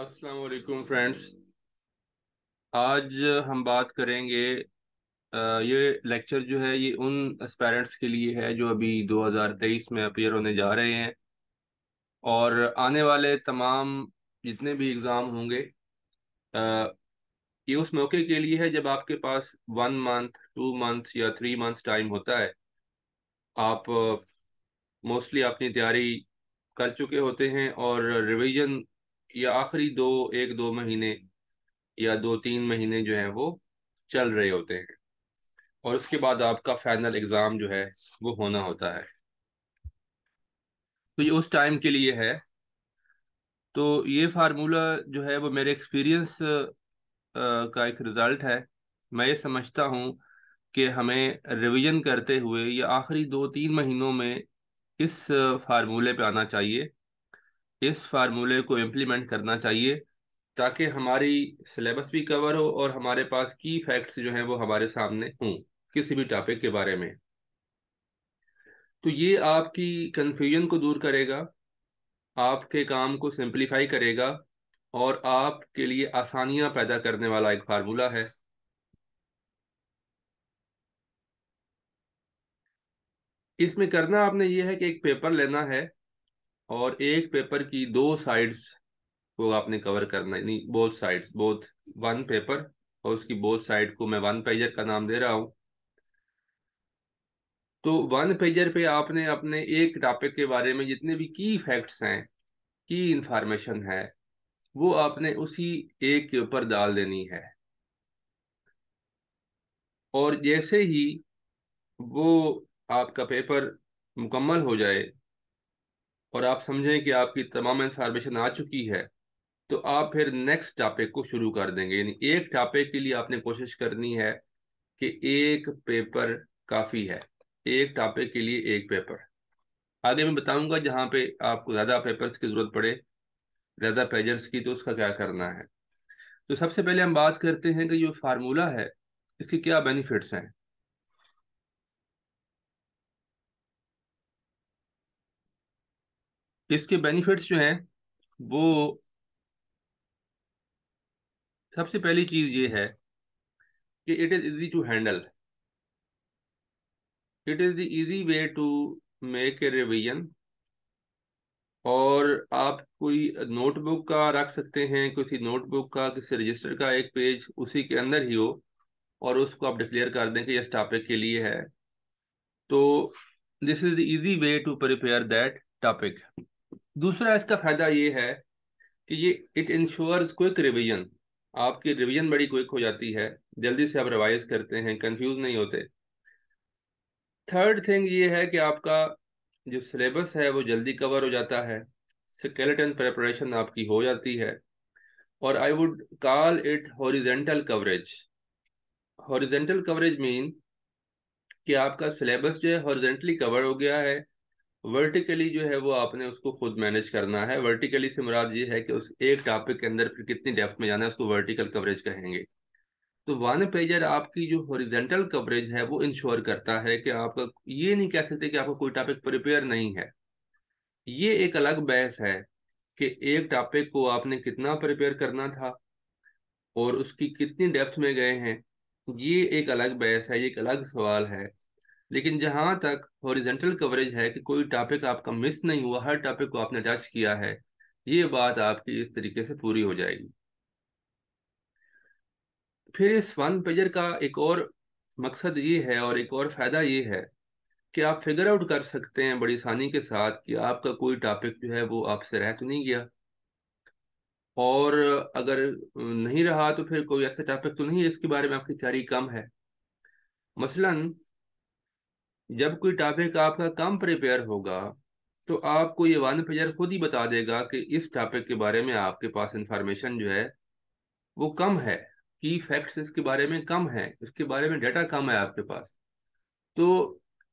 अस्सलाम वालेकुम फ्रेंड्स आज हम बात करेंगे ये लेक्चर जो है ये उन एस्पेरेंट्स के लिए है जो अभी 2023 में अपेयर होने जा रहे हैं और आने वाले तमाम जितने भी एग्ज़ाम होंगे ये उस मौके के लिए है जब आपके पास वन मंथ टू मंथ या थ्री मंथ टाइम होता है आप मोस्टली अपनी तैयारी कर चुके होते हैं और रिवीजन या आखिरी दो एक दो महीने या दो तीन महीने जो है वो चल रहे होते हैं और उसके बाद आपका फाइनल एग्ज़ाम जो है वो होना होता है तो ये उस टाइम के लिए है तो ये फार्मूला जो है वो मेरे एक्सपीरियंस का एक रिज़ल्ट है मैं ये समझता हूँ कि हमें रिवीजन करते हुए या आखिरी दो तीन महीनों में इस फार्मूले पे आना चाहिए इस फार्मूले को इम्प्लीमेंट करना चाहिए ताकि हमारी सिलेबस भी कवर हो और हमारे पास की फैक्ट्स जो हैं वो हमारे सामने हों किसी भी टॉपिक के बारे में तो ये आपकी कन्फ्यूजन को दूर करेगा आपके काम को सिंप्लीफाई करेगा और आपके लिए आसानियां पैदा करने वाला एक फार्मूला है इसमें करना आपने ये है कि एक पेपर लेना है और एक पेपर की दो साइड्स को आपने कवर करना है नहीं both sides both one paper और उसकी बोथ साइड को मैं वन पेजर का नाम दे रहा हूँ तो वन पेजर पे आपने अपने एक टॉपिक के बारे में जितने भी की फैक्ट्स हैं की इंफॉर्मेशन है वो आपने उसी एक के ऊपर डाल देनी है और जैसे ही वो आपका पेपर मुकम्मल हो जाए और आप समझें कि आपकी तमाम इंफॉर्मेशन आ चुकी है तो आप फिर नेक्स्ट टॉपिक को शुरू कर देंगे यानी एक टॉपिक के लिए आपने कोशिश करनी है कि एक पेपर काफ़ी है एक टॉपिक के लिए एक पेपर आगे मैं बताऊंगा जहाँ पे आपको ज़्यादा पेपर्स की ज़रूरत पड़े ज़्यादा पेजर्स की तो उसका क्या करना है तो सबसे पहले हम बात करते हैं कि जो फार्मूला है इसके क्या बेनिफिट्स हैं इसके बेनिफिट्स जो हैं वो सबसे पहली चीज़ ये है कि it is easy to handle it is the easy way to make a revision और आप कोई नोटबुक का रख सकते हैं किसी नोटबुक का किसी रजिस्टर का एक पेज उसी के अंदर ही हो और उसको आप डिक्लेयर कर दें कि इस टॉपिक के लिए है तो this is the easy way to prepare that topic दूसरा इसका फायदा ये है कि ये इट इंश्योर्स क्विक रिविजन आपकी रिविजन बड़ी क्विक हो जाती है जल्दी से आप रिवाइज करते हैं कंफ्यूज नहीं होते थर्ड थिंग ये है कि आपका जो सिलेबस है वो जल्दी कवर हो जाता है स्केलेटन प्रेपरेशन आपकी हो जाती है और I would call it horizontal coverage horizontal coverage mean कि आपका सिलेबस जो है हॉरिजेंटली कवर हो गया है वर्टिकली जो है वो आपने उसको खुद मैनेज करना है वर्टिकली से मुराद ये है कि उस एक टॉपिक के अंदर फिर कितनी डेप्थ में जाना है उसको वर्टिकल कवरेज कहेंगे तो वन पेजर आपकी जो हॉरिजेंटल कवरेज है वो इंश्योर करता है कि आप ये नहीं कह सकते कि आपका कोई टॉपिक प्रिपेयर नहीं है ये एक अलग बहस है कि एक टॉपिक को आपने कितना प्रिपेयर करना था और उसकी कितनी डेप्थ में गए हैं ये एक अलग बहस है ये एक अलग सवाल है लेकिन जहां तक हॉरिजेंटल कवरेज है कि कोई टॉपिक आपका मिस नहीं हुआ हर टॉपिक को आपने टच किया है ये बात आपकी इस तरीके से पूरी हो जाएगी फिर इस वन पेजर का एक और मकसद ये है और एक और फायदा ये है कि आप फिगर आउट कर सकते हैं बड़ी आसानी के साथ कि आपका कोई टॉपिक जो है वो आपसे रह तो नहीं गया और अगर नहीं रहा तो फिर कोई ऐसा टॉपिक तो नहीं है इसके बारे में आपकी तैयारी कम है मसलन जब कोई टॉपिक आपका कम प्रिपेयर होगा तो आपको ये वन पेजर खुद ही बता देगा कि इस टॉपिक के बारे में आपके पास इंफॉर्मेशन जो है वो कम है की फैक्ट्स इसके बारे में कम है इसके बारे में डाटा कम है आपके पास तो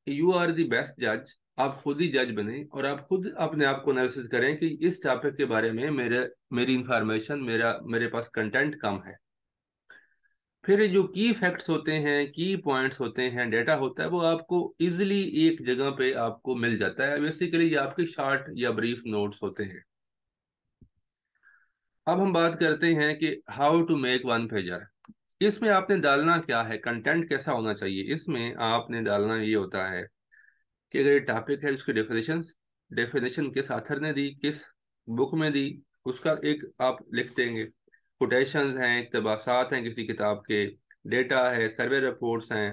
यू आर दी बेस्ट जज आप खुद ही जज बने और आप खुद अपने आप को एनालिसिस करें कि इस टॉपिक के बारे में मेरे मेरी इंफॉर्मेशन मेरा मेरे पास कंटेंट कम है फिर जो की फैक्ट्स होते हैं की पॉइंट्स होते हैं डेटा होता है वो आपको इजिली एक जगह पे आपको मिल जाता है बेसिकली ये आपके शार्ट या ब्रीफ नोट्स होते हैं अब हम बात करते हैं कि how to make one pager इसमें आपने डालना क्या है कंटेंट कैसा होना चाहिए इसमें आपने डालना ये होता है कि अगर ये टॉपिक है उसकी डेफिनेशन डेफिनेशन किस आथर ने दी किस बुक में दी उसका एक आप लिख देंगे कोटेशन हैं इकतबासात हैं किसी किताब के डेटा है सर्वे रिपोर्ट्स हैं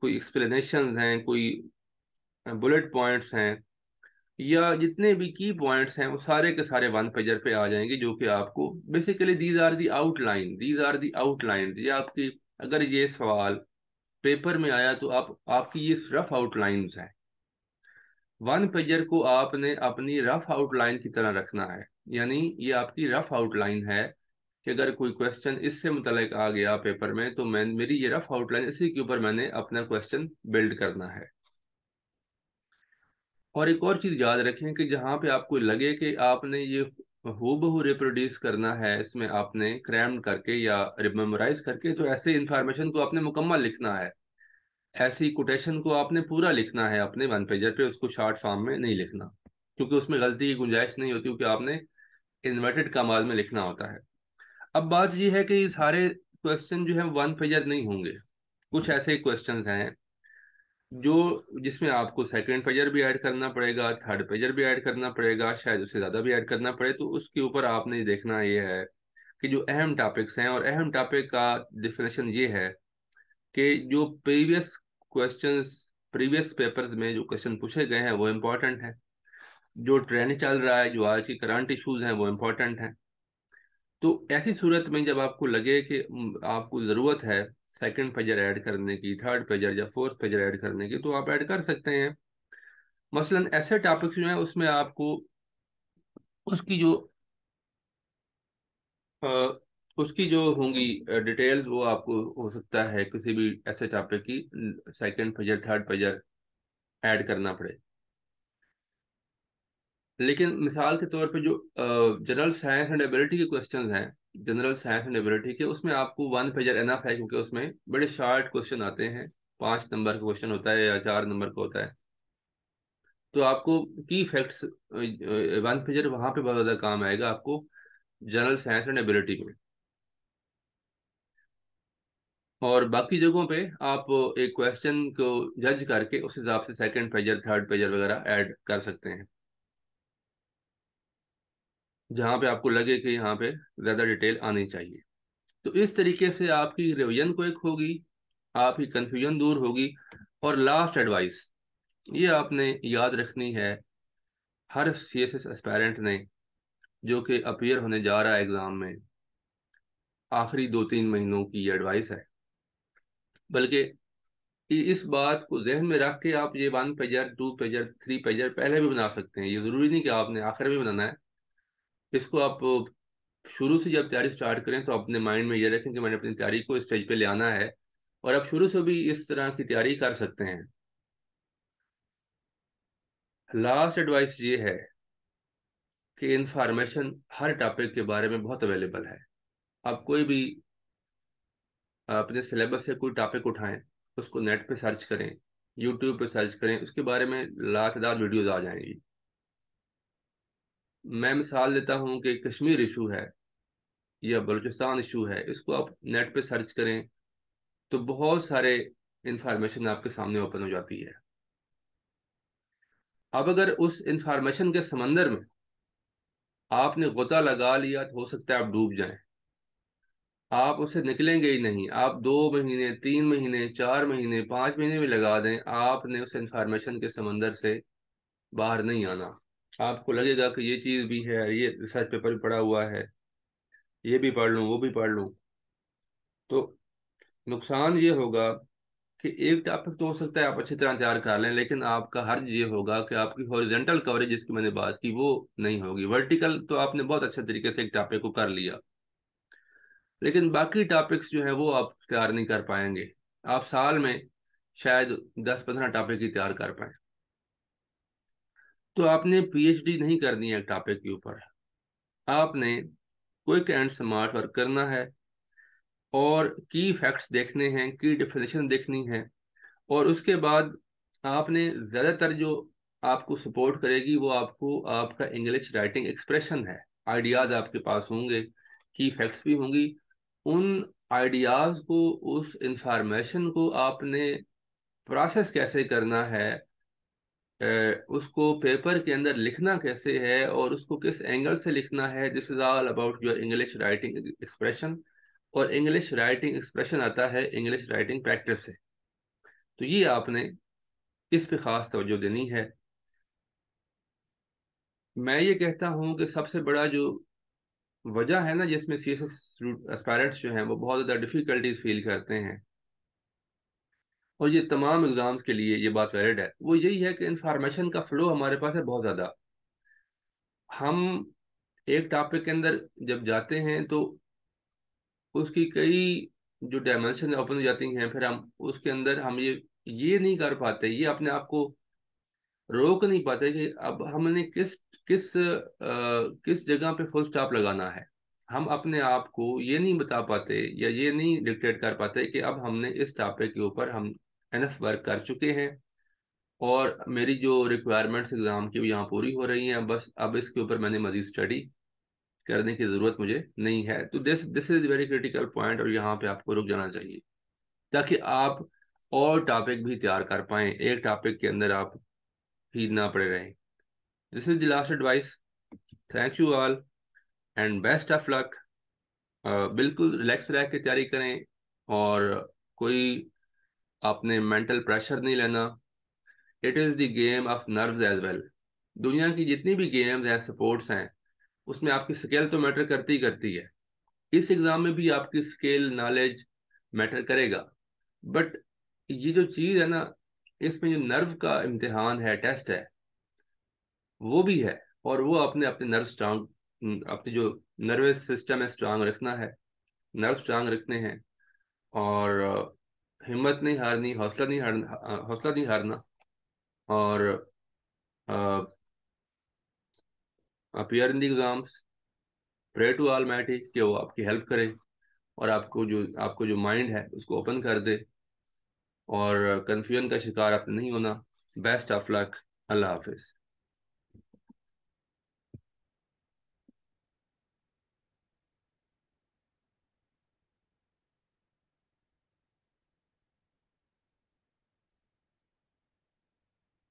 कोई एक्सप्लेनेशन हैं कोई बुलेट पॉइंट्स हैं या जितने भी की पॉइंट्स हैं वो सारे के सारे वन पेजर पे आ जाएंगे जो कि आपको basically these are the outline these are the outline ये आपकी अगर ये सवाल पेपर में आया तो आप आपकी ये रफ आउटलाइंस हैं वन पेजर को आपने अपनी रफ आउटलाइन की तरह रखना है यानी ये आपकी रफ आउटलाइन है कि अगर कोई क्वेश्चन इससे मुतलक आ गया पेपर में तो मैं मेरी ये रफ आउटलाइन इसी के ऊपर मैंने अपना क्वेश्चन बिल्ड करना है और एक और चीज़ याद रखें कि जहां पे आपको लगे कि आपने ये हूबहू रिप्रोड्यूस करना है इसमें आपने क्रैम करके या रिमेमोराइज करके तो ऐसे इंफॉर्मेशन को आपने मुकम्मल लिखना है ऐसी कोटेशन को आपने पूरा लिखना है अपने वन पेजर पे उसको शॉर्ट फॉर्म में नहीं लिखना क्योंकि उसमें गलती की गुंजाइश नहीं होती क्योंकि आपने इन्वर्टेड कमाल में लिखना होता है अब बात यह है कि सारे क्वेश्चन जो है वन पेजर नहीं होंगे कुछ ऐसे क्वेश्चन हैं जो जिसमें आपको सेकंड पेजर भी ऐड करना पड़ेगा थर्ड पेजर भी ऐड करना पड़ेगा शायद उससे ज़्यादा भी ऐड करना पड़े तो उसके ऊपर आपने देखना यह है कि जो अहम टॉपिक्स हैं और अहम टॉपिक का डिफिनेशन ये है कि जो प्रीवियस क्वेश्चंस प्रीवियस पेपर्स में जो क्वेश्चन पूछे गए हैं वो इम्पोर्टेंट हैं जो ट्रेंड चल रहा है जो आज की करंट इशूज हैं वो इम्पोर्टेंट हैं तो ऐसी सूरत में जब आपको लगे कि आपको ज़रूरत है सेकंड पेजर ऐड करने की थर्ड पेजर या फोर्थ पेजर ऐड करने की तो आप ऐड कर सकते हैं मसलन ऐसे टॉपिक्स जो हैं उसमें आपको उसकी जो उसकी जो होंगी डिटेल्स वो आपको हो सकता है किसी भी ऐसे चैप्टर की second pager third pager add करना पड़े लेकिन मिसाल के तौर पे जो जनरल साइंस एंड एबिलिटी के क्वेश्चन हैं जनरल साइंस एंड एबिलिटी के उसमें आपको वन पेजर एनफ है क्योंकि उसमें बड़े शार्ट क्वेश्चन आते हैं पाँच नंबर का क्वेश्चन होता है या चार नंबर का होता है तो आपको की फैक्ट्स वन पेजर वहाँ पे बहुत ज़्यादा काम आएगा आपको जनरल साइंस एंड एबिलिटी में और बाकी जगहों पे आप एक क्वेश्चन को जज करके उस हिसाब से सेकंड पेजर थर्ड पेजर वगैरह ऐड कर सकते हैं जहाँ पे आपको लगे कि यहाँ पे ज़्यादा डिटेल आनी चाहिए तो इस तरीके से आपकी रिविजन को एक होगी आपकी कन्फ्यूजन दूर होगी और लास्ट एडवाइस ये आपने याद रखनी है हर सी एस एस ने जो कि अपीयर होने जा रहा है एग्ज़ाम में आखिरी दो तीन महीनों की एडवाइस है बल्कि इस बात को जहन में रख के आप ये one pager two pager three pager पहले भी बना सकते हैं ये ज़रूरी नहीं कि आपने आखिर में बनाना है इसको आप शुरू से जब तैयारी स्टार्ट करें तो अपने माइंड में ये रखें कि मैंने अपनी तैयारी को स्टेज पे ले आना है और आप शुरू से भी इस तरह की तैयारी कर सकते हैं लास्ट एडवाइस ये है कि इंफॉर्मेशन हर टॉपिक के बारे में बहुत अवेलेबल है आप कोई भी अपने सिलेबस से कोई टॉपिक उठाएं उसको नेट पे सर्च करें यूट्यूब पे सर्च करें उसके बारे में लातदार वीडियोज़ आ जाएंगी मैं मिसाल देता हूँ कि कश्मीर इशू है या बलूचिस्तान इशू है इसको आप नेट पे सर्च करें तो बहुत सारे इंफॉर्मेशन आपके सामने ओपन हो जाती है अब अगर उस इंफॉर्मेशन के समंदर में आपने गोता लगा लिया तो हो सकता है आप डूब जाएं आप उससे निकलेंगे ही नहीं आप दो महीने तीन महीने चार महीने पाँच महीने भी लगा दें आपने उस इंफॉर्मेशन के समंदर से बाहर नहीं आना आपको लगेगा कि ये चीज़ भी है ये रिसर्च पेपर भी पड़ा हुआ है ये भी पढ़ लूँ वो भी पढ़ लूँ तो नुकसान ये होगा कि एक टॉपिक तो, तो हो सकता है आप अच्छी तरह तैयार कर लें लेकिन आपका हर्ज ये होगा कि आपकी हॉरिजेंटल कवरेज जिसकी मैंने बात की वो नहीं होगी वर्टिकल तो आपने बहुत अच्छे तरीके से एक टॉपिक को कर लिया लेकिन बाकी टॉपिक्स जो है वो आप तैयार नहीं कर पाएंगे आप साल में शायद दस पंद्रह टॉपिक ही तैयार कर पाए तो आपने पीएचडी नहीं करनी है टॉपिक के ऊपर आपने क्विक एंड स्मार्ट वर्क करना है और की फैक्ट्स देखने हैं की डिफिनेशन देखनी है और उसके बाद आपने ज़्यादातर जो आपको सपोर्ट करेगी वो आपको आपका इंग्लिश राइटिंग एक्सप्रेशन है आइडियाज़ आपके पास होंगे की फैक्ट्स भी होंगी उन आइडियाज़ को उस इंफॉर्मेशन को आपने प्रोसेस कैसे करना है उसको पेपर के अंदर लिखना कैसे है और उसको किस एंगल से लिखना है this is all about your English writing expression और इंग्लिश राइटिंग एक्सप्रेशन आता है इंग्लिश राइटिंग प्रैक्टिस से तो ये आपने इस पे ख़ास तवज्जो देनी है मैं ये कहता हूँ कि सबसे बड़ा जो वजह है ना जिसमें सी एस जो हैं वो बहुत ज़्यादा डिफ़िकल्टीज फील करते हैं और ये तमाम एग्ज़ाम्स के लिए ये बात वैलिड है वो यही है कि इंफॉर्मेशन का फ़्लो हमारे पास है बहुत ज़्यादा हम एक टॉपिक के अंदर जब जाते हैं तो उसकी कई जो डायमेंशन ओपन हो जाती हैं फिर हम उसके अंदर हम ये ये नहीं कर पाते ये अपने आप को रोक नहीं पाते कि अब हमने किस किस आ, किस जगह पे फुल स्टॉप लगाना है हम अपने आप को ये नहीं बता पाते या ये नहीं डिक्टेट कर पाते कि अब हमने इस टॉपिक के ऊपर हम एफ वर्क कर चुके हैं और मेरी जो रिक्वायरमेंट्स एग्ज़ाम की भी यहाँ पूरी हो रही हैं बस अब इसके ऊपर मैंने मज़ीद स्टडी करने की ज़रूरत मुझे नहीं है तो this this is very critical point और यहाँ पे आपको रुक जाना चाहिए ताकि आप और टॉपिक भी तैयार कर पाएँ एक टॉपिक के अंदर आप ही पड़े रहें This is the last advice. Thank you all and best of luck बिल्कुल रिलैक्स रह के तैयारी करें और कोई आपने मेंटल प्रेशर नहीं लेना it is the game of nerves as well दुनिया की जितनी भी गेम्स हैं स्पोर्ट्स हैं उसमें आपकी स्केल तो मैटर करती ही करती है इस एग्ज़ाम में भी आपकी स्केल नॉलेज मैटर करेगा बट ये जो चीज़ है ना इसमें जो नर्व का इम्तहान है टेस्ट है वो भी है और वो अपने अपने नर्व स्ट्रांग अपने जो नर्वस सिस्टम है स्ट्रांग रखना है नर्व स्ट्रांग रखने हैं और हिम्मत नहीं हारनी हौसला नहीं हारना हौसला नहीं हारना और appear in the exams pray to Almighty कि वो आपकी हेल्प करे और आपको जो आपको जो माइंड है उसको ओपन कर दे और कन्फ्यूजन का शिकार आपने नहीं होना बेस्ट ऑफ लक अल्लाह हाफिज़